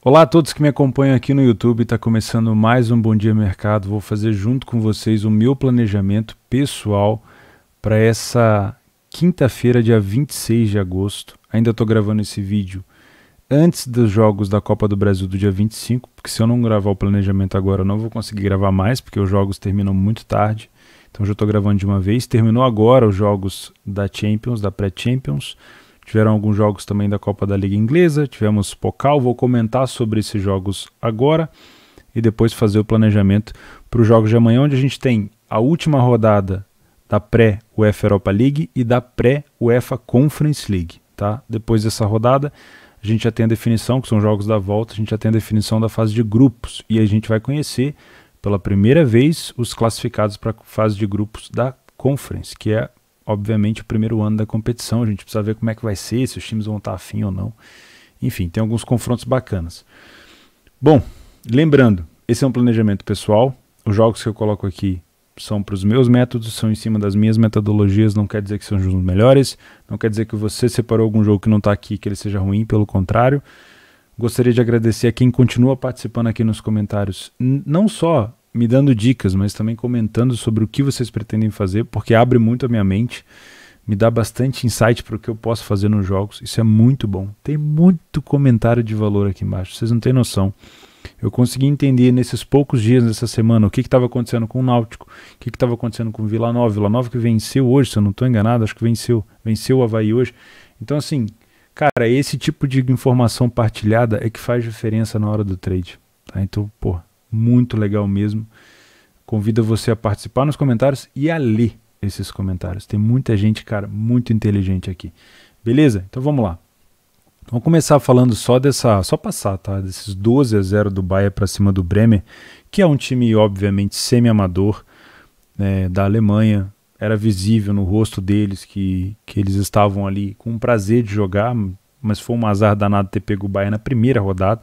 Olá a todos que me acompanham aqui no YouTube, está começando mais um Bom Dia Mercado. Vou fazer junto com vocês o meu planejamento pessoal para essa quinta-feira, dia 26 de agosto. Ainda estou gravando esse vídeo antes dos jogos da Copa do Brasil do dia 25, porque se eu não gravar o planejamento agora, eu não vou conseguir gravar mais, porque os jogos terminam muito tarde. Então já estou gravando de uma vez. Terminou agora os jogos da Champions, da pré-Champions. Tiveram alguns jogos também da Copa da Liga Inglesa, tivemos Pocal, vou comentar sobre esses jogos agora e depois fazer o planejamento para os jogos de amanhã, onde a gente tem a última rodada da pré-UEFA Europa League e da pré-UEFA Conference League. Tá? Depois dessa rodada, a gente já tem a definição, que são jogos da volta, a gente já tem a definição da fase de grupos. E a gente vai conhecer pela primeira vez os classificados para a fase de grupos da Conference, que é obviamente, o primeiro ano da competição. A gente precisa ver como é que vai ser, se os times vão estar afim ou não. Enfim, tem alguns confrontos bacanas. Bom, lembrando, esse é um planejamento pessoal. Os jogos que eu coloco aqui são para os meus métodos, são em cima das minhas metodologias, não quer dizer que são os melhores, não quer dizer que você separou algum jogo que não está aqui, que ele seja ruim, pelo contrário. Gostaria de agradecer a quem continua participando aqui nos comentários, não só me dando dicas, mas também comentando sobre o que vocês pretendem fazer, porque abre muito a minha mente, me dá bastante insight para o que eu posso fazer nos jogos. Isso é muito bom. Tem muito comentário de valor aqui embaixo, vocês não têm noção. Eu consegui entender nesses poucos dias, nessa semana, o que estava acontecendo com o Náutico, o que estava acontecendo com o Vila Nova. Vila Nova que venceu hoje, se eu não estou enganado, acho que venceu, venceu o Havaí hoje. Então, assim, cara, esse tipo de informação partilhada é que faz diferença na hora do trade. Tá? Então, pô, muito legal mesmo. Convido você a participar nos comentários e a ler esses comentários. Tem muita gente, cara, muito inteligente aqui. Beleza? Então vamos lá. Vamos começar falando só dessa, só passar, tá? Desses 12 a 0 do Bahia para cima do Bremer, que é um time obviamente semi-amador né, da Alemanha. Era visível no rosto deles que, que eles estavam ali com prazer de jogar, mas foi um azar danado ter pego o Bahia na primeira rodada.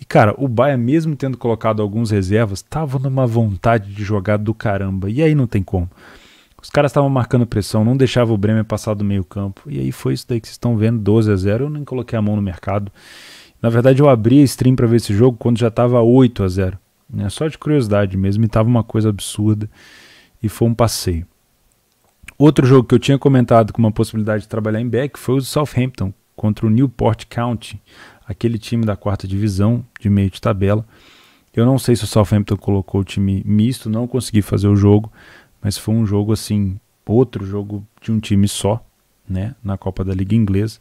E, cara, o Bahia, mesmo tendo colocado alguns reservas, tava numa vontade de jogar do caramba. E aí não tem como. Os caras estavam marcando pressão, não deixava o Bremer passar do meio campo. E aí foi isso daí que vocês estão vendo, 12 a 0 Eu nem coloquei a mão no mercado. Na verdade, eu abri a stream para ver esse jogo quando já estava 8 a 0 né, Só de curiosidade mesmo, e tava uma coisa absurda. E foi um passeio. Outro jogo que eu tinha comentado com uma possibilidade de trabalhar em back foi o Southampton contra o Newport County aquele time da quarta divisão, de meio de tabela. Eu não sei se o Southampton colocou o time misto, não consegui fazer o jogo, mas foi um jogo assim, outro jogo de um time só, né, na Copa da Liga Inglesa.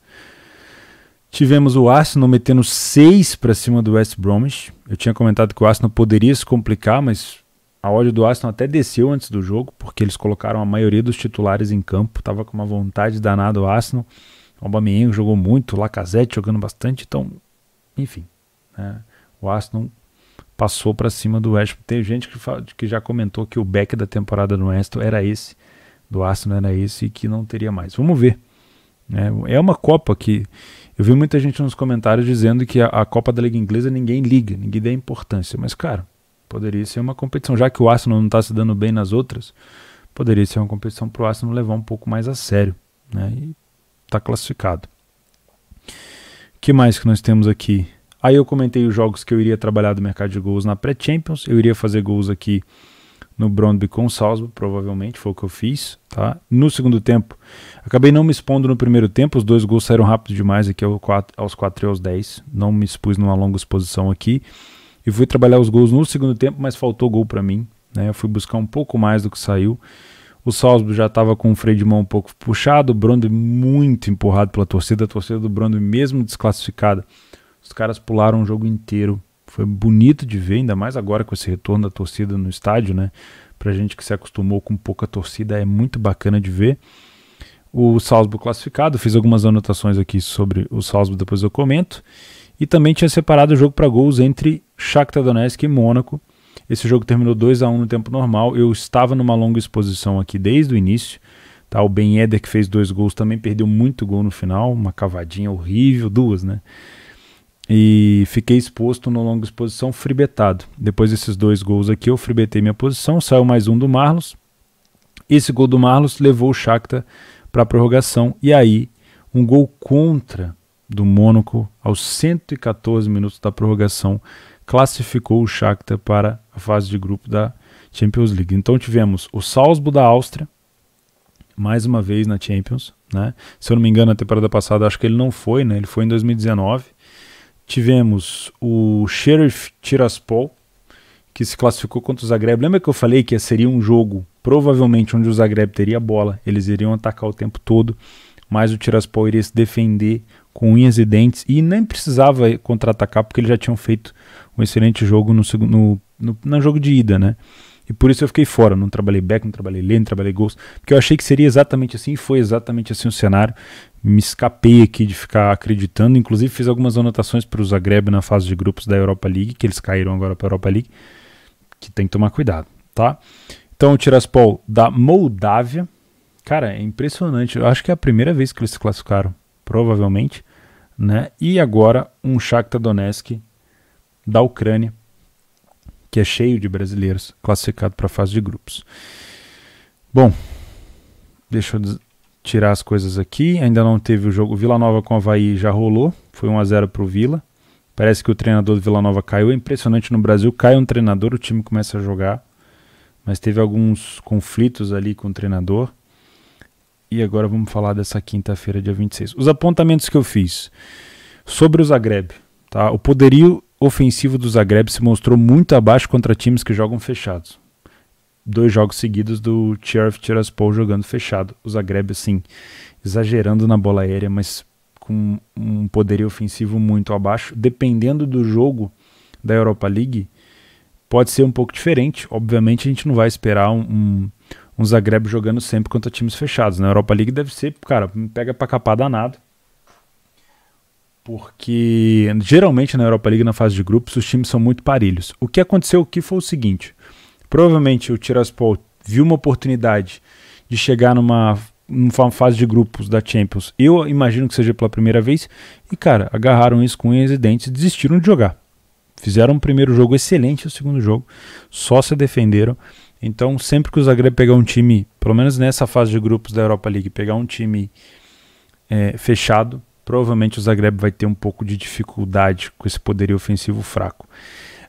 Tivemos o Arsenal metendo 6 para cima do West Bromwich. Eu tinha comentado que o Arsenal poderia se complicar, mas a ódio do Arsenal até desceu antes do jogo, porque eles colocaram a maioria dos titulares em campo, estava com uma vontade danada o Arsenal. Aubameyang jogou muito, Lacazette jogando bastante, então, enfim, né? o Aston passou para cima do West. Tem gente que, fala, que já comentou que o back da temporada do Aston era esse, do Aston era esse e que não teria mais. Vamos ver. Né, é uma Copa que eu vi muita gente nos comentários dizendo que a, a, Copa da Liga Inglesa ninguém liga, ninguém dá importância. Mas, cara, poderia ser uma competição, já que o Aston não está se dando bem nas outras, poderia ser uma competição para o Aston levar um pouco mais a sério. Né? E está classificado. O que mais que nós temos aqui? Aí eu comentei os jogos que eu iria trabalhar do mercado de gols na pré-Champions. Eu iria fazer gols aqui no Brondby com o Salzburg, provavelmente, foi o que eu fiz. Tá? No segundo tempo, acabei não me expondo no primeiro tempo, os dois gols saíram rápido demais aqui aos 4 e aos 10. Não me expus numa longa exposição aqui. E fui trabalhar os gols no segundo tempo, mas faltou gol para mim. Né? Eu fui buscar um pouco mais do que saiu. O Salzburg já estava com o freio de mão um pouco puxado, o Brondby muito empurrado pela torcida, a torcida do Brondby mesmo desclassificada. Os caras pularam o jogo inteiro. Foi bonito de ver, ainda mais agora com esse retorno da torcida no estádio, né? Pra gente que se acostumou com pouca torcida, é muito bacana de ver. O Salzburg classificado, fiz algumas anotações aqui sobre o Salzburg, depois eu comento. E também tinha separado o jogo para gols entre Shakhtar Donetsk e Mônaco. Esse jogo terminou 2 a 1 no tempo normal. Eu estava numa longa exposição aqui desde o início. Tá, o Ben Eder, que fez dois gols, também perdeu muito gol no final, uma cavadinha horrível, duas, né? E fiquei exposto numa longa exposição, fribetado. Depois desses dois gols aqui, eu fribetei minha posição, saiu mais um do Marlos. Esse gol do Marlos levou o Shakhtar para a prorrogação. E aí, um gol contra do Mônaco aos 114 minutos da prorrogação classificou o Shakhtar para a fase de grupo da Champions League. Então tivemos o Salzburg da Áustria, mais uma vez na Champions, né? Se eu não me engano, na temporada passada acho que ele não foi, né? Ele foi em 2019. Tivemos o Sheriff Tiraspol, que se classificou contra o Zagreb. Lembra que eu falei que seria um jogo, provavelmente, onde o Zagreb teria bola, eles iriam atacar o tempo todo, mas o Tiraspol iria se defender com unhas e dentes e nem precisava contra-atacar porque eles já tinham feito um excelente jogo no, no, no, no jogo de ida, né? E por isso eu fiquei fora, não trabalhei back, não trabalhei lane, não trabalhei gols, porque eu achei que seria exatamente assim e foi exatamente assim o cenário. Me escapei aqui de ficar acreditando, inclusive fiz algumas anotações para o Zagreb na fase de grupos da Europa League, que eles caíram agora para a Europa League, que tem que tomar cuidado, tá? Então o Tiraspol da Moldávia, cara, é impressionante, eu acho que é a primeira vez que eles se classificaram, provavelmente né? E agora um Shakhtar Donetsk da Ucrânia, que é cheio de brasileiros, classificado para a fase de grupos. Bom, deixa eu tirar as coisas aqui. Ainda não teve o jogo Vila Nova com o Havaí, já rolou. Foi 1 a 0 para o Vila. Parece que o treinador do Vila Nova caiu. É impressionante no Brasil, cai um treinador, o time começa a jogar. Mas teve alguns conflitos ali com o treinador. E agora vamos falar dessa quinta-feira, dia 26. Os apontamentos que eu fiz sobre o Zagreb. Tá? O poderio ofensivo do Zagreb se mostrou muito abaixo contra times que jogam fechados. Dois jogos seguidos do Sheriff Tiraspol jogando fechado. O Zagreb, assim, exagerando na bola aérea, mas com um poderio ofensivo muito abaixo. Dependendo do jogo da Europa League, pode ser um pouco diferente. Obviamente, a gente não vai esperar um, um um Zagreb jogando sempre contra times fechados. Na né? Europa League deve ser, cara, pega pra capar danado. Porque geralmente na Europa League, na fase de grupos, os times são muito parelhos. O que aconteceu aqui foi o seguinte: provavelmente o Tiraspol viu uma oportunidade de chegar numa, numa fase de grupos da Champions. Eu imagino que seja pela primeira vez. E, cara, agarraram isso com unhas e dentes e desistiram de jogar. Fizeram o primeiro jogo excelente, o segundo jogo só se defenderam então, sempre que o Zagreb pegar um time, pelo menos nessa fase de grupos da Europa League, pegar um time é, fechado, provavelmente o Zagreb vai ter um pouco de dificuldade com esse poderio ofensivo fraco.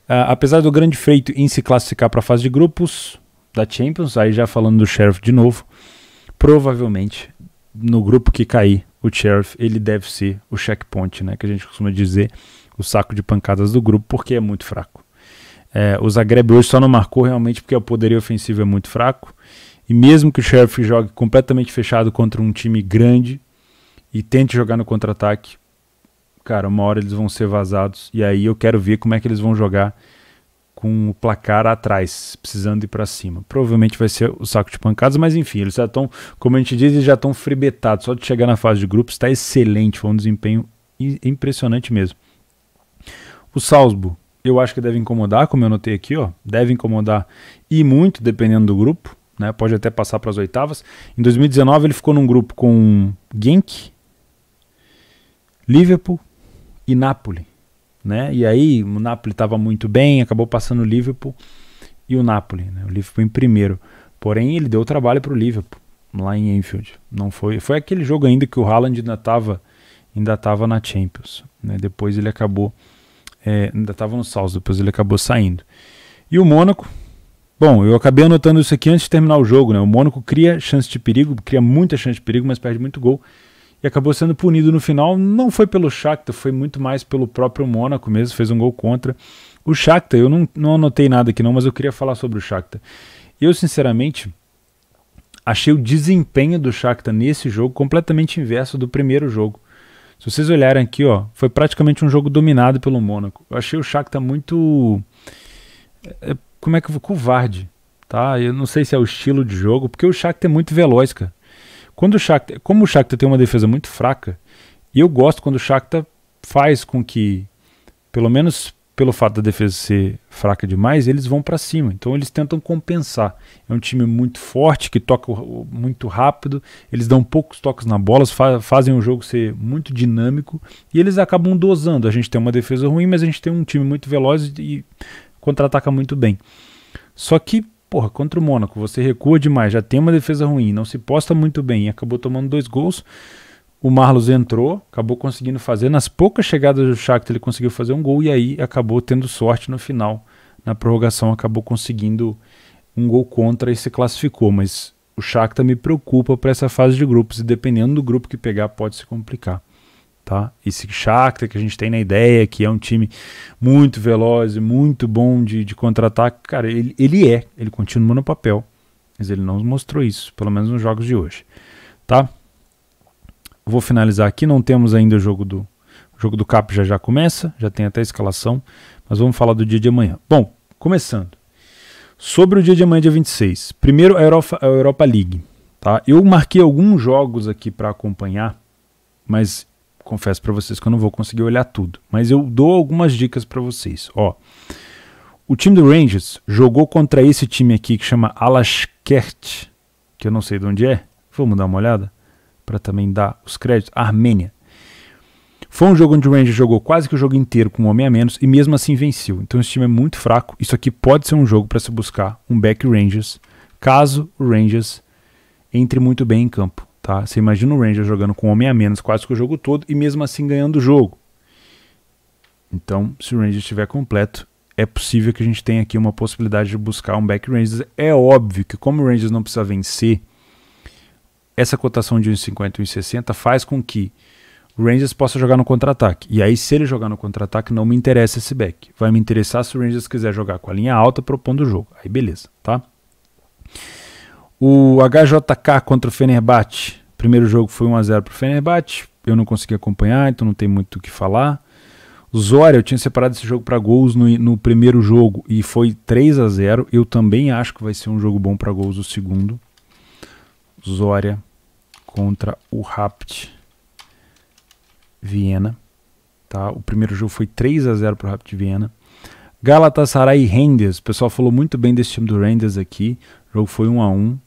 Uh, apesar do grande feito em se classificar para a fase de grupos da Champions, aí já falando do Sheriff de novo, provavelmente no grupo que cair o Sheriff, ele deve ser o checkpoint, né, que a gente costuma dizer, o saco de pancadas do grupo, porque é muito fraco. É, o Zagreb hoje só não marcou realmente porque o poder ofensivo é muito fraco. E mesmo que o Sheriff jogue completamente fechado contra um time grande e tente jogar no contra-ataque, cara, uma hora eles vão ser vazados. E aí eu quero ver como é que eles vão jogar com o placar atrás, precisando ir para cima. Provavelmente vai ser o saco de pancadas, mas enfim, eles já estão, como a gente diz, eles já estão fribetados. Só de chegar na fase de grupos está excelente, foi um desempenho impressionante mesmo. O Salzburg eu acho que deve incomodar, como eu notei aqui, ó, deve incomodar e muito, dependendo do grupo, né? Pode até passar para as oitavas. Em 2019 ele ficou num grupo com Genk, Liverpool e Napoli, né? E aí o Napoli estava muito bem, acabou passando o Liverpool e o Napoli, né? O Liverpool em primeiro. Porém, ele deu trabalho para o Liverpool lá em Enfield. Não foi, foi aquele jogo ainda que o Haaland ainda estava ainda tava na Champions, né? Depois ele acabou é, ainda estava no Salz, depois ele acabou saindo. E o Mônaco. Bom, eu acabei anotando isso aqui antes de terminar o jogo, né? O Mônaco cria chance de perigo, cria muita chance de perigo, mas perde muito gol. E acabou sendo punido no final. Não foi pelo Shakhtar, foi muito mais pelo próprio Mônaco mesmo, fez um gol contra. O Shakhtar, eu não, não anotei nada aqui não, mas eu queria falar sobre o Shakhtar. Eu, sinceramente, achei o desempenho do Shakhtar nesse jogo completamente inverso do primeiro jogo. Se vocês olharem aqui, ó, foi praticamente um jogo dominado pelo Mônaco. Eu achei o Shakhtar muito é, é, como é que eu vou covarde, tá? Eu não sei se é o estilo de jogo, porque o Shakhtar é muito veloz, cara. Quando o Shakhtar, como o Shakhtar tem uma defesa muito fraca, e eu gosto quando o Shakhtar faz com que pelo menos pelo fato da defesa ser fraca demais, eles vão para cima. Então eles tentam compensar. É um time muito forte, que toca muito rápido, eles dão poucos toques na bola, fa fazem o jogo ser muito dinâmico e eles acabam dosando. A gente tem uma defesa ruim, mas a gente tem um time muito veloz e contra-ataca muito bem. Só que, porra, contra o Mônaco, você recua demais, já tem uma defesa ruim, não se posta muito bem e acabou tomando dois gols. O Marlos entrou, acabou conseguindo fazer. Nas poucas chegadas do Shakhtar ele conseguiu fazer um gol e aí acabou tendo sorte no final. Na prorrogação acabou conseguindo um gol contra e se classificou. Mas o Shakhtar me preocupa para essa fase de grupos e dependendo do grupo que pegar pode se complicar. Tá? Esse Shakhtar que a gente tem na ideia, que é um time muito veloz e muito bom de, de contra-ataque, cara, ele, ele é, ele continua no papel, mas ele não mostrou isso, pelo menos nos jogos de hoje, tá? vou finalizar aqui, não temos ainda o jogo do o jogo do Cap já já começa, já tem até a escalação, mas vamos falar do dia de amanhã. Bom, começando. Sobre o dia de amanhã, dia 26. Primeiro, a Europa, a Europa League. Tá? Eu marquei alguns jogos aqui para acompanhar, mas confesso para vocês que eu não vou conseguir olhar tudo. Mas eu dou algumas dicas para vocês. Ó, o time do Rangers jogou contra esse time aqui que chama Alaskert, que eu não sei de onde é. Vamos dar uma olhada? para também dar os créditos, a Armênia. Foi um jogo onde o Rangers jogou quase que o jogo inteiro com um homem a menos e mesmo assim venceu. Então esse time é muito fraco. Isso aqui pode ser um jogo para se buscar um back Rangers, caso o Rangers entre muito bem em campo. Tá? Você imagina o Rangers jogando com um homem a menos quase que o jogo todo e mesmo assim ganhando o jogo. Então, se o Rangers estiver completo, é possível que a gente tenha aqui uma possibilidade de buscar um back Rangers. É óbvio que como o Rangers não precisa vencer essa cotação de 1,50 e 1,60 faz com que o Rangers possa jogar no contra-ataque. E aí, se ele jogar no contra-ataque, não me interessa esse back. Vai me interessar se o Rangers quiser jogar com a linha alta propondo o jogo. Aí, beleza, tá? O HJK contra o Fenerbahçe. Primeiro jogo foi 1x0 pro Fenerbahçe. Eu não consegui acompanhar, então não tem muito o que falar. O Zória, eu tinha separado esse jogo para gols no, no, primeiro jogo e foi 3 a 0 Eu também acho que vai ser um jogo bom para gols o segundo. Zória, contra o Rapt Viena. Tá? O primeiro jogo foi 3 a 0 para o Rapt Viena. Galatasaray e Renders. O pessoal falou muito bem desse time do Renders aqui. O jogo foi 1 a 1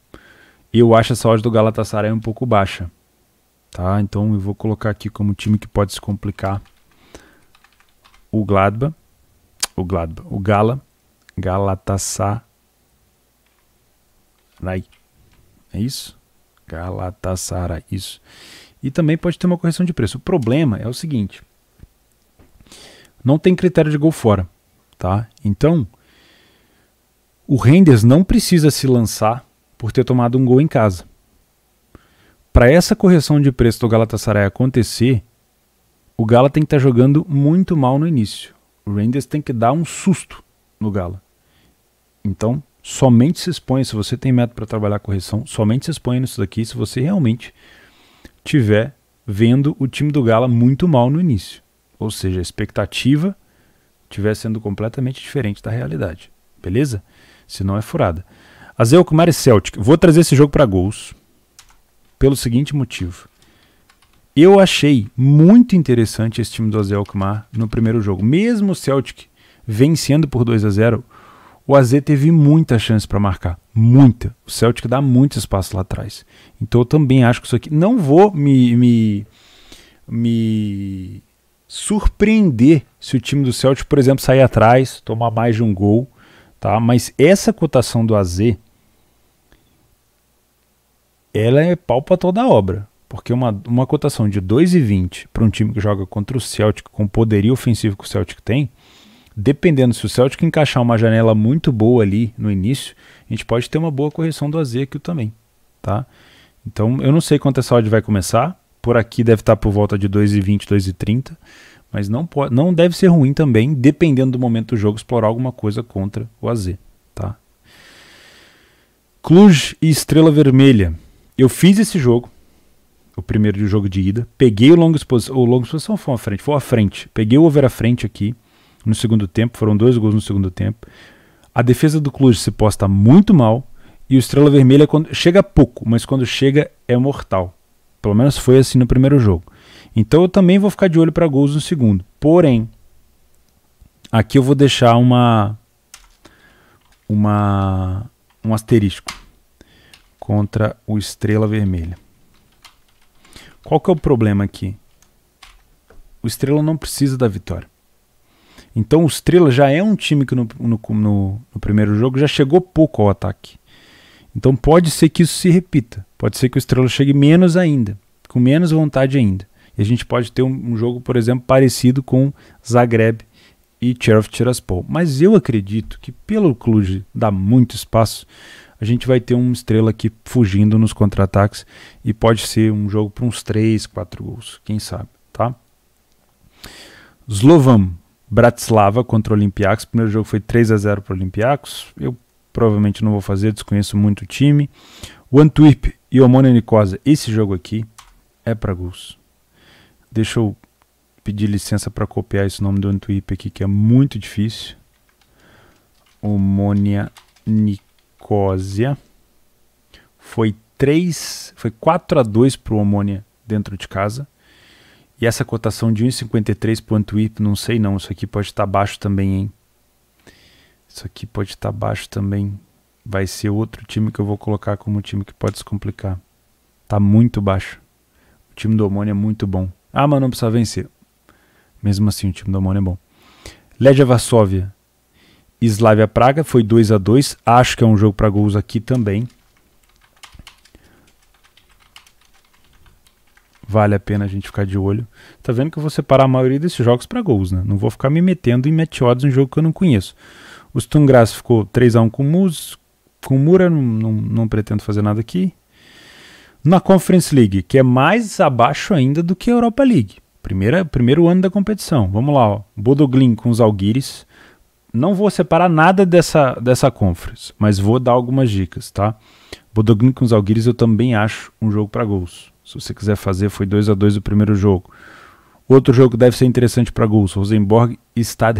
Eu acho essa odd do Galatasaray um pouco baixa. Tá? Então eu vou colocar aqui como time que pode se complicar o Gladba, O Gladba, O Gala. Galatasaray. É isso? Galatasaray, isso. E também pode ter uma correção de preço. O problema é o seguinte: não tem critério de gol fora, tá? Então, o Renders não precisa se lançar por ter tomado um gol em casa. Para essa correção de preço do Galatasaray acontecer, o Gala tem que estar tá jogando muito mal no início. O Renders tem que dar um susto no Gala. Então, somente se exponha, se você tem método para trabalhar a correção, somente se exponha nisso daqui se você realmente tiver vendo o time do Gala muito mal no início. Ou seja, a expectativa estiver sendo completamente diferente da realidade. Beleza? Se não é furada. Azelkmar e Celtic. Vou trazer esse jogo para gols pelo seguinte motivo. Eu achei muito interessante esse time do Azelkmar no primeiro jogo. Mesmo o Celtic vencendo por 2 a 0 o AZ teve muita chance para marcar, muita. O Celtic dá muito espaço lá atrás. Então eu também acho que isso aqui. Não vou me, me, me surpreender se o time do Celtic, por exemplo, sair atrás, tomar mais de um gol, tá? Mas essa cotação do AZ, ela é pau para toda a obra. Porque uma, uma cotação de 2,20 para um time que joga contra o Celtic, com o poderio ofensivo que o Celtic tem, dependendo se o Celtic encaixar uma janela muito boa ali no início, a gente pode ter uma boa correção do Azequio também, tá? Então, eu não sei quanto essa odd vai começar, por aqui deve estar por volta de 2,20, 2,30, mas não, pode, não deve ser ruim também, dependendo do momento do jogo, explorar alguma coisa contra o AZ, tá? Cluj e Estrela Vermelha. Eu fiz esse jogo, o primeiro de jogo de ida. Peguei o longo exposição. O longo exposição foi à frente. Foi à frente. Peguei o over à frente aqui no segundo tempo, foram dois gols no segundo tempo. A defesa do Cluj se posta muito mal e o Estrela Vermelha quando chega pouco, mas quando chega é mortal. Pelo menos foi assim no primeiro jogo. Então eu também vou ficar de olho para gols no segundo. Porém, aqui eu vou deixar uma uma um asterisco contra o Estrela Vermelha. Qual que é o problema aqui? O Estrela não precisa da vitória. Então o Estrela já é um time que no, no, no, no primeiro jogo já chegou pouco ao ataque. Então pode ser que isso se repita. Pode ser que o Estrela chegue menos ainda, com menos vontade ainda. E a gente pode ter um, um jogo, por exemplo, parecido com Zagreb e Cherov Tiraspol. Mas eu acredito que pelo clube dá muito espaço, a gente vai ter um Estrela aqui fugindo nos contra-ataques e pode ser um jogo para uns 3, 4 gols, quem sabe, tá? Slovan Bratislava contra o Olympiacos. O primeiro jogo foi 3 a 0 para o Olympiacos. Eu provavelmente não vou fazer, desconheço muito o time. O Antwerp e o Omônia Nicosa. Esse jogo aqui é para gols. Deixa eu pedir licença para copiar esse nome do Antwerp aqui, que é muito difícil. Omônia Nicosia. Foi 3, foi 4 a 2 para o Omônia dentro de casa. E essa cotação de 1,53.IP, não sei não, isso aqui pode estar tá baixo também, hein? Isso aqui pode estar tá baixo também. Vai ser outro time que eu vou colocar como time que pode se complicar. Tá muito baixo. O time do Omônia é muito bom. Ah, mas não precisa vencer. Mesmo assim, o time do Omônia é bom. Legia Varsóvia. Slavia Praga foi 2 a 2 Acho que é um jogo para gols aqui também. vale a pena a gente ficar de olho. Tá vendo que eu vou separar a maioria desses jogos para gols, né? Não vou ficar me metendo em match odds em um jogo que eu não conheço. O Stungras ficou 3 a 1 com o com Mura, não, não, não pretendo fazer nada aqui. Na Conference League, que é mais abaixo ainda do que a Europa League. Primeira, primeiro ano da competição. Vamos lá, ó. Bodoglin com os Alguires. Não vou separar nada dessa, dessa conference, mas vou dar algumas dicas, tá? Bodoglin com os Alguires eu também acho um jogo para gols. Se você quiser fazer, foi 2 a 2 o primeiro jogo. Outro jogo que deve ser interessante para Guls, Rosenborg e Stad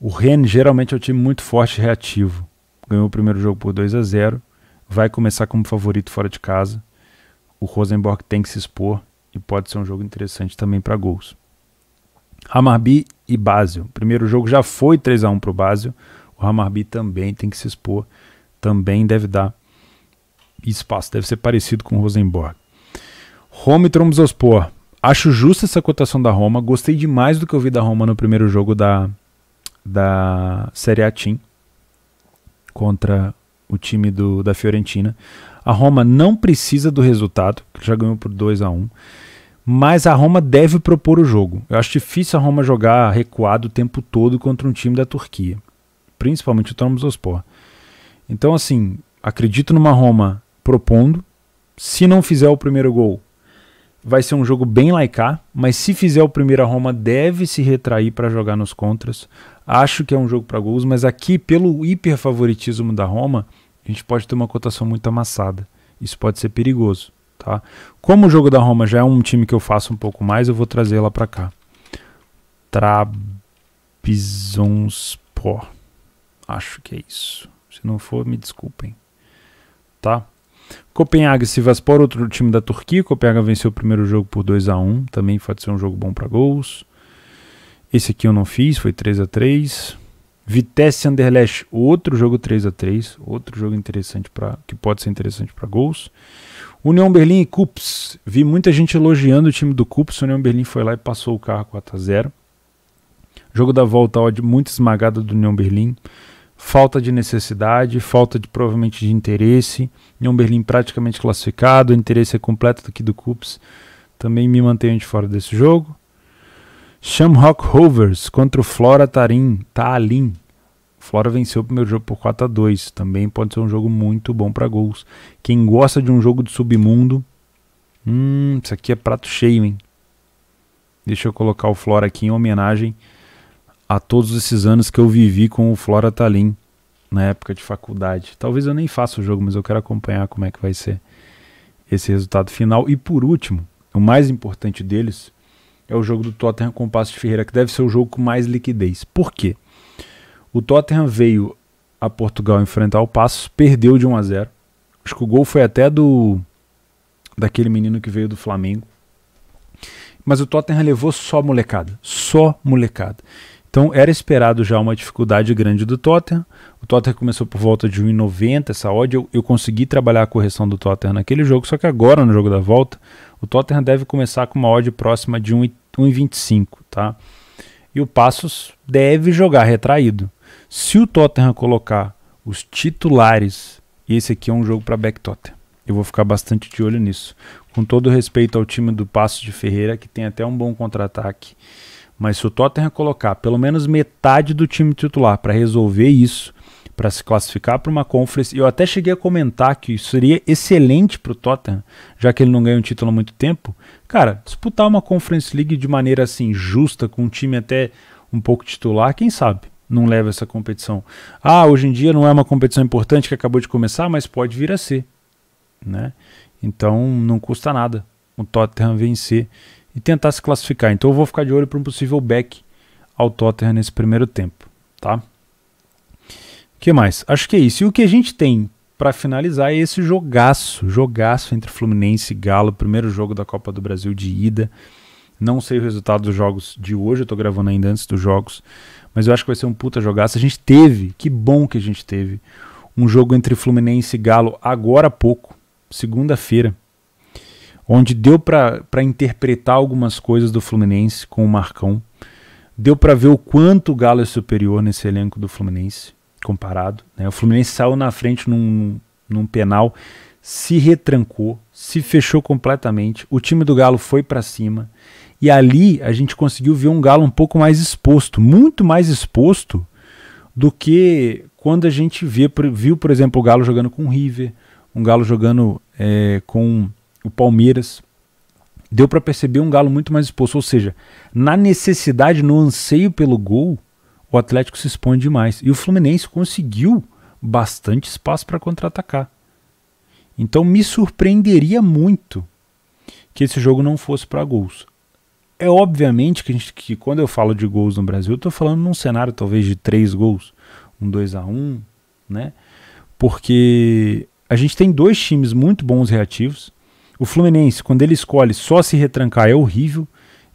O Ren geralmente é um time muito forte e reativo. Ganhou o primeiro jogo por 2 a 0 vai começar como favorito fora de casa. O Rosenborg tem que se expor e pode ser um jogo interessante também para gols. Hamarby e Basel. Primeiro jogo já foi 3 a 1 para o Basel. O Hamarby também tem que se expor, também deve dar espaço. Deve ser parecido com o Rosenborg. Roma e Tromsospor. Acho justa essa cotação da Roma. Gostei demais do que eu vi da Roma no primeiro jogo da, da Série A Team contra o time do, da Fiorentina. A Roma não precisa do resultado, que já ganhou por 2 a 1 um, mas a Roma deve propor o jogo. Eu acho difícil a Roma jogar recuado o tempo todo contra um time da Turquia, principalmente o Tromsospor. Então, assim, acredito numa Roma propondo. Se não fizer o primeiro gol, vai ser um jogo bem laicar, mas se fizer o primeiro, a Roma deve se retrair para jogar nos contras. Acho que é um jogo para gols, mas aqui, pelo hiper favoritismo da Roma, a gente pode ter uma cotação muito amassada. Isso pode ser perigoso. Tá? Como o jogo da Roma já é um time que eu faço um pouco mais, eu vou trazer ela para cá. Trabzonspor. Acho que é isso. Se não for, me desculpem. Tá? Copenhague se por outro time da Turquia. Copenhague venceu o primeiro jogo por 2 a 1 Também pode ser um jogo bom para gols. Esse aqui eu não fiz, foi 3 a 3 Vitesse Anderlecht, outro jogo 3 a 3 Outro jogo interessante pra, que pode ser interessante para gols. União Berlim e Cups. Vi muita gente elogiando o time do Cups. União Berlim foi lá e passou o carro 4 a 0 Jogo da volta, odd muito esmagada do União Berlim falta de necessidade, falta de provavelmente de interesse. Em Berlim praticamente classificado, o interesse é completo aqui do Cups. Também me mantenho de fora desse jogo. Shamrock Rovers contra o Flora Tarim, Tallinn. Flora venceu o primeiro jogo por 4 a 2. Também pode ser um jogo muito bom para gols. Quem gosta de um jogo de submundo, hum, isso aqui é prato cheio, hein? Deixa eu colocar o Flora aqui em homenagem a todos esses anos que eu vivi com o Flora Talim na época de faculdade. Talvez eu nem faça o jogo, mas eu quero acompanhar como é que vai ser esse resultado final. E por último, o mais importante deles é o jogo do Tottenham com o Passo de Ferreira, que deve ser o jogo com mais liquidez. Por quê? O Tottenham veio a Portugal enfrentar o Passo, perdeu de 1 a 0. Acho que o gol foi até do daquele menino que veio do Flamengo. Mas o Tottenham levou só molecada, só molecada. Então era esperado já uma dificuldade grande do Tottenham. O Tottenham começou por volta de 1,90 essa odd. Eu, eu, consegui trabalhar a correção do Tottenham naquele jogo, só que agora no jogo da volta, o Tottenham deve começar com uma odd próxima de 1,25, tá? E o Passos deve jogar retraído. Se o Tottenham colocar os titulares, esse aqui é um jogo para back Tottenham. Eu vou ficar bastante de olho nisso. Com todo respeito ao time do Passos de Ferreira, que tem até um bom contra-ataque mas se o Tottenham colocar pelo menos metade do time titular para resolver isso, para se classificar para uma conference, eu até cheguei a comentar que isso seria excelente para o Tottenham, já que ele não ganha um título há muito tempo. Cara, disputar uma Conference League de maneira assim justa, com um time até um pouco titular, quem sabe? não leva essa competição. Ah, hoje em dia não é uma competição importante que acabou de começar, mas pode vir a ser. Né? Então não custa nada o Tottenham vencer e tentar se classificar. Então eu vou ficar de olho para um possível back ao Tottenham nesse primeiro tempo, tá? O que mais? Acho que é isso. E o que a gente tem para finalizar é esse jogaço, jogaço entre Fluminense e Galo, primeiro jogo da Copa do Brasil de ida. Não sei o resultado dos jogos de hoje, eu tô gravando ainda antes dos jogos, mas eu acho que vai ser um puta jogaço. A gente teve, que bom que a gente teve, um jogo entre Fluminense e Galo agora há pouco, segunda-feira onde deu para interpretar algumas coisas do Fluminense com o Marcão. Deu para ver o quanto o Galo é superior nesse elenco do Fluminense, comparado. Né? O Fluminense saiu na frente num, num penal, se retrancou, se fechou completamente. O time do Galo foi para cima. E ali a gente conseguiu ver um Galo um pouco mais exposto, muito mais exposto do que quando a gente vê, viu, por exemplo, o Galo jogando com o River, um Galo jogando é, com o Palmeiras, deu para perceber um Galo muito mais exposto. Ou seja, na necessidade, no anseio pelo gol, o Atlético se expõe demais. E o Fluminense conseguiu bastante espaço para contra-atacar. Então me surpreenderia muito que esse jogo não fosse para gols. É obviamente que, gente, que, quando eu falo de gols no Brasil, eu estou falando num cenário talvez de três gols, um 2 a 1 um, né? Porque a gente tem dois times muito bons reativos, o Fluminense, quando ele escolhe só se retrancar, é horrível.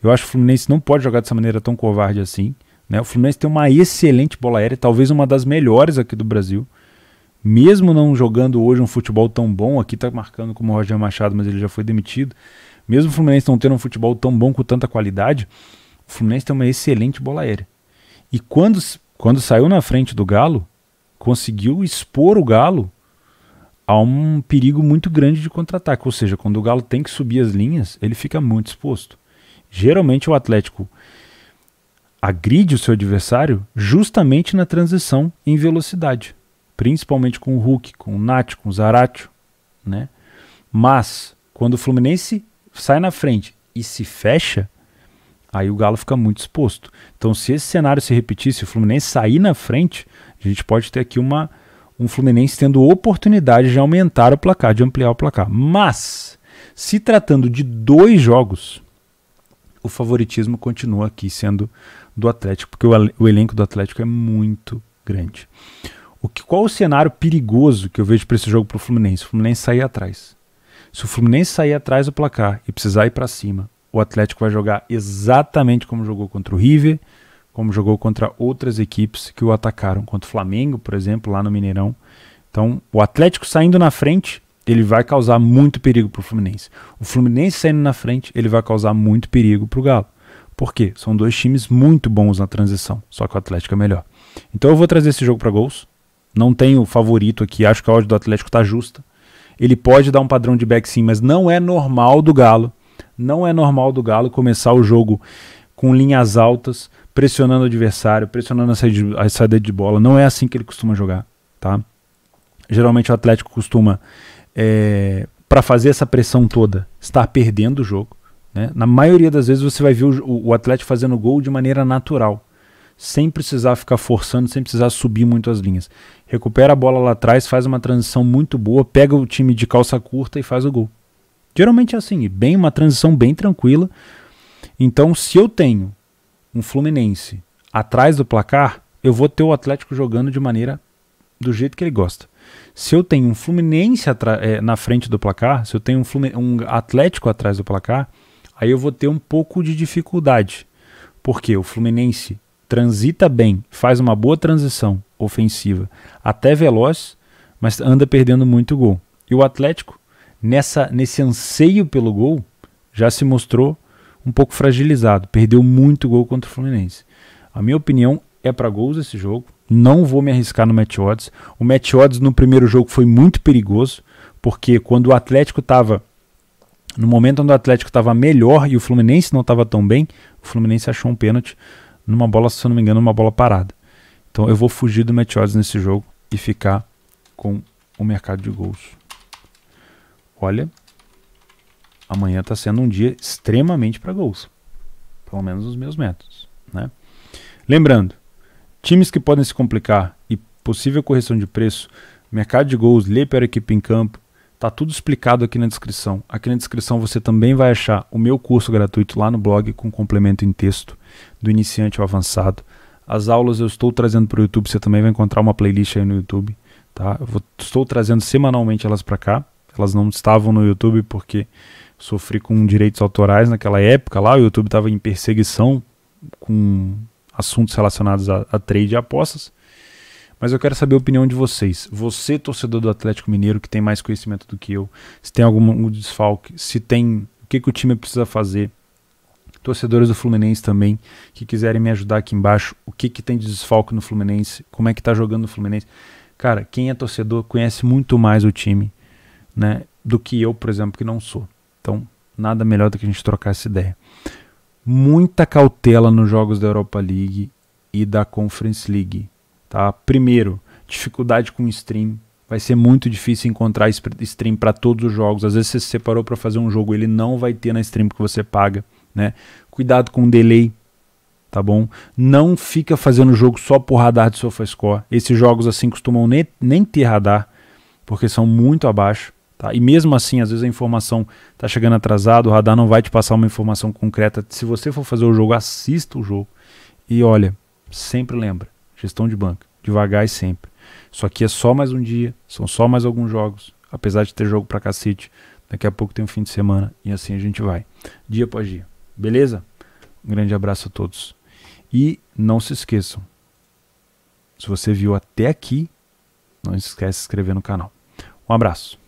Eu acho que o Fluminense não pode jogar dessa maneira tão covarde assim. Né? O Fluminense tem uma excelente bola aérea, talvez uma das melhores aqui do Brasil. Mesmo não jogando hoje um futebol tão bom, aqui está marcando como o Roger Machado, mas ele já foi demitido. Mesmo o Fluminense não tendo um futebol tão bom com tanta qualidade, o Fluminense tem uma excelente bola aérea. E quando, quando saiu na frente do Galo, conseguiu expor o Galo há um perigo muito grande de contra-ataque. Ou seja, quando o Galo tem que subir as linhas, ele fica muito exposto. Geralmente o Atlético agride o seu adversário justamente na transição em velocidade, principalmente com o Hulk, com o Nath, com o Zaratio, né? Mas quando o Fluminense sai na frente e se fecha, aí o Galo fica muito exposto. Então, se esse cenário se repetisse, se o Fluminense sair na frente, a gente pode ter aqui uma um Fluminense tendo oportunidade de aumentar o placar, de ampliar o placar. Mas, se tratando de dois jogos, o favoritismo continua aqui sendo do Atlético, porque o, o elenco do Atlético é muito grande. O que, qual o cenário perigoso que eu vejo para esse jogo para o Fluminense? O Fluminense sair atrás. Se o Fluminense sair atrás do placar e precisar ir para cima, o Atlético vai jogar exatamente como jogou contra o River, como jogou contra outras equipes que o atacaram, contra o Flamengo, por exemplo, lá no Mineirão. Então, o Atlético saindo na frente, ele vai causar muito perigo para o Fluminense. O Fluminense saindo na frente, ele vai causar muito perigo para o Galo. Por quê? São dois times muito bons na transição, só que o Atlético é melhor. Então eu vou trazer esse jogo para gols. Não tenho favorito aqui, acho que a odd do Atlético está justa. Ele pode dar um padrão de back sim, mas não é normal do Galo. Não é normal do Galo começar o jogo com linhas altas, pressionando o adversário, pressionando a saída, a saída de bola. Não é assim que ele costuma jogar, tá? Geralmente o Atlético costuma, é, para fazer essa pressão toda, estar perdendo o jogo. Né? Na maioria das vezes você vai ver o, o Atlético fazendo gol de maneira natural, sem precisar ficar forçando, sem precisar subir muito as linhas. Recupera a bola lá atrás, faz uma transição muito boa, pega o time de calça curta e faz o gol. Geralmente é assim, bem uma transição bem tranquila então, se eu tenho um Fluminense atrás do placar, eu vou ter o Atlético jogando de maneira do jeito que ele gosta. Se eu tenho um Fluminense é, na frente do placar, se eu tenho um, um, Atlético atrás do placar, aí eu vou ter um pouco de dificuldade. Porque o Fluminense transita bem, faz uma boa transição ofensiva, até veloz, mas anda perdendo muito gol. E o Atlético, nessa, nesse anseio pelo gol, já se mostrou um pouco fragilizado. Perdeu muito gol contra o Fluminense. A minha opinião é para gols esse jogo. Não vou me arriscar no match odds. O match odds no primeiro jogo foi muito perigoso, porque quando o Atlético estava no momento onde o Atlético estava melhor e o Fluminense não estava tão bem, o Fluminense achou um pênalti numa bola, se eu não me engano, numa bola parada. Então eu vou fugir do match odds nesse jogo e ficar com o mercado de gols. Olha, amanhã está sendo um dia extremamente para gols. Pelo menos os meus métodos. Né? Lembrando, times que podem se complicar e possível correção de preço, mercado de gols, lei para a equipe em campo, Tá tudo explicado aqui na descrição. Aqui na descrição você também vai achar o meu curso gratuito lá no blog com complemento em texto do iniciante ao avançado. As aulas eu estou trazendo para o YouTube, você também vai encontrar uma playlist aí no YouTube, tá? Eu vou, estou trazendo semanalmente elas para cá. Elas não estavam no YouTube porque sofri com direitos autorais naquela época lá, o YouTube estava em perseguição com assuntos relacionados a, a trade e apostas. Mas eu quero saber a opinião de vocês. Você, torcedor do Atlético Mineiro, que tem mais conhecimento do que eu, se tem algum um desfalque, se tem o que, que o time precisa fazer. Torcedores do Fluminense também, que quiserem me ajudar aqui embaixo, o que, que tem de desfalque no Fluminense, como é que tá jogando no Fluminense. Cara, quem é torcedor conhece muito mais o time, né, do que eu, por exemplo, que não sou. Então, nada melhor do que a gente trocar essa ideia. Muita cautela nos jogos da Europa League e da Conference League, tá? Primeiro, dificuldade com stream. Vai ser muito difícil encontrar stream para todos os jogos. Às vezes você se separou para fazer um jogo, ele não vai ter na stream que você paga, né? Cuidado com o delay, tá bom? Não fica fazendo jogo só por radar de SofaScore. Esses jogos assim costumam nem, nem ter radar, porque são muito abaixo. Tá? E mesmo assim, às vezes a informação está chegando atrasada, o radar não vai te passar uma informação concreta. Se você for fazer o jogo, assista o jogo. E olha, sempre lembra, gestão de banco, devagar e sempre. Isso aqui é só mais um dia, são só mais alguns jogos, apesar de ter jogo pra cacete. Daqui a pouco tem um fim de semana e assim a gente vai, dia após dia. Beleza? Um grande abraço a todos. E não se esqueçam, se você viu até aqui, não esquece de se inscrever no canal. Um abraço.